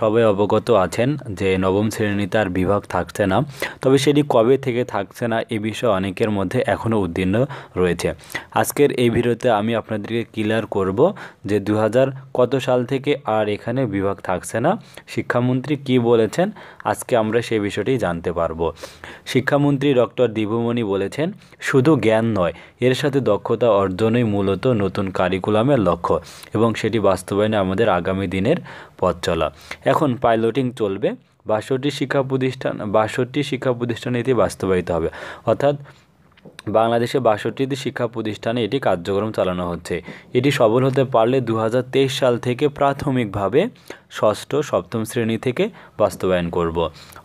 সবাই অবগত আছেন যে নবম শ্রেণীতে আর বিভাগ থাকছে না তবে সেটি কবে থেকে থাকছে না এ বিষয়ে অনেকের মধ্যে এখনও উদ্বিগ্ন রয়েছে আজকের এই ভিডিওতে আমি আপনাদেরকে ক্লিয়ার করব যে দু কত সাল থেকে আর এখানে বিভাগ থাকছে না শিক্ষামন্ত্রী কি বলেছেন আজকে আমরা সেই বিষয়টি জানতে পারব শিক্ষামন্ত্রী ডক্টর দীপুমণি বলেছেন শুধু জ্ঞান নয় এর সাথে দক্ষতা অর্জনই মূলত নতুন কারিকুলামের লক্ষ্য এবং সেটি বাস্তবায়নে আমাদের আগামী দিনের পথ চলা এখন পাইলটিং চলবে বাষট্টি শিক্ষা প্রতিষ্ঠান বাষট্টি শিক্ষা প্রতিষ্ঠানে এটি বাস্তবায়িত হবে অর্থাৎ বাংলাদেশে বাষট্টি শিক্ষা প্রতিষ্ঠানে এটি কার্যক্রম চালানো হচ্ছে এটি সবল হতে পারলে দু সাল থেকে প্রাথমিকভাবে ষষ্ঠ সপ্তম শ্রেণী থেকে বাস্তবায়ন করব।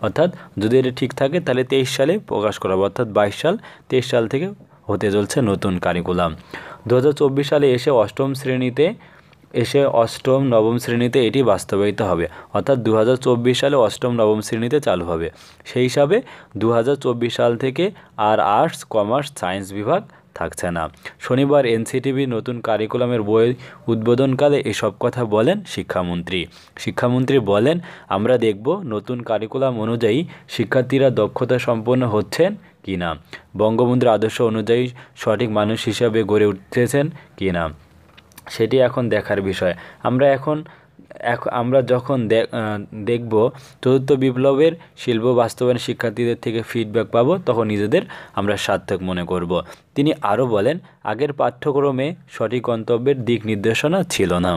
অর্থাৎ যদি এটি ঠিক থাকে তাহলে তেইশ সালে প্রকাশ করা হবে অর্থাৎ বাইশ সাল তেইশ সাল থেকে হতে চলছে নতুন কারিকুলাম দু সালে এসে অষ্টম শ্রেণীতে এসে অষ্টম নবম শ্রেণীতে এটি বাস্তবায়িত হবে অর্থাৎ দু সালে অষ্টম নবম শ্রেণীতে চালু হবে সেই হিসাবে দু সাল থেকে আর আর্টস কমার্স সায়েন্স বিভাগ থাকছে না শনিবার এনসিটিভি নতুন কারিকুলামের বই উদ্বোধনকালে এসব কথা বলেন শিক্ষামন্ত্রী শিক্ষামন্ত্রী বলেন আমরা দেখব নতুন কারিকুলাম অনুযায়ী শিক্ষার্থীরা দক্ষতা সম্পন্ন হচ্ছেন কি না বঙ্গবন্ধুর আদর্শ অনুযায়ী সঠিক মানুষ হিসাবে গড়ে উঠতেছেন কি না সেটি এখন দেখার বিষয় আমরা এখন আমরা যখন দেখব চতুর্থ বিপ্লবের শিল্প বাস্তবায়ন শিক্ষার্থীদের থেকে ফিডব্যাক পাব তখন নিজেদের আমরা সার্থক মনে করব তিনি আরও বলেন আগের পাঠ্যক্রমে সঠিক গন্তব্যের দিক নির্দেশনা ছিল না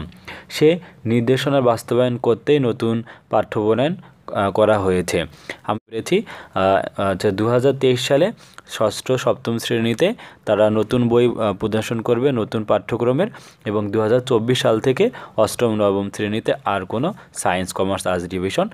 সে নির্দেশনার বাস্তবায়ন করতেই নতুন পাঠ্য প্রণয়ন করা হয়েছে আমি পেরেছি আচ্ছা দু সালে ষষ্ঠ সপ্তম শ্রেণীতে তারা নতুন বই প্রদর্শন করবে নতুন পাঠ্যক্রমের এবং দু সাল থেকে অষ্টম নবম শ্রেণীতে আর কোনো সায়েন্স কমার্স আর্টস ডিভিশন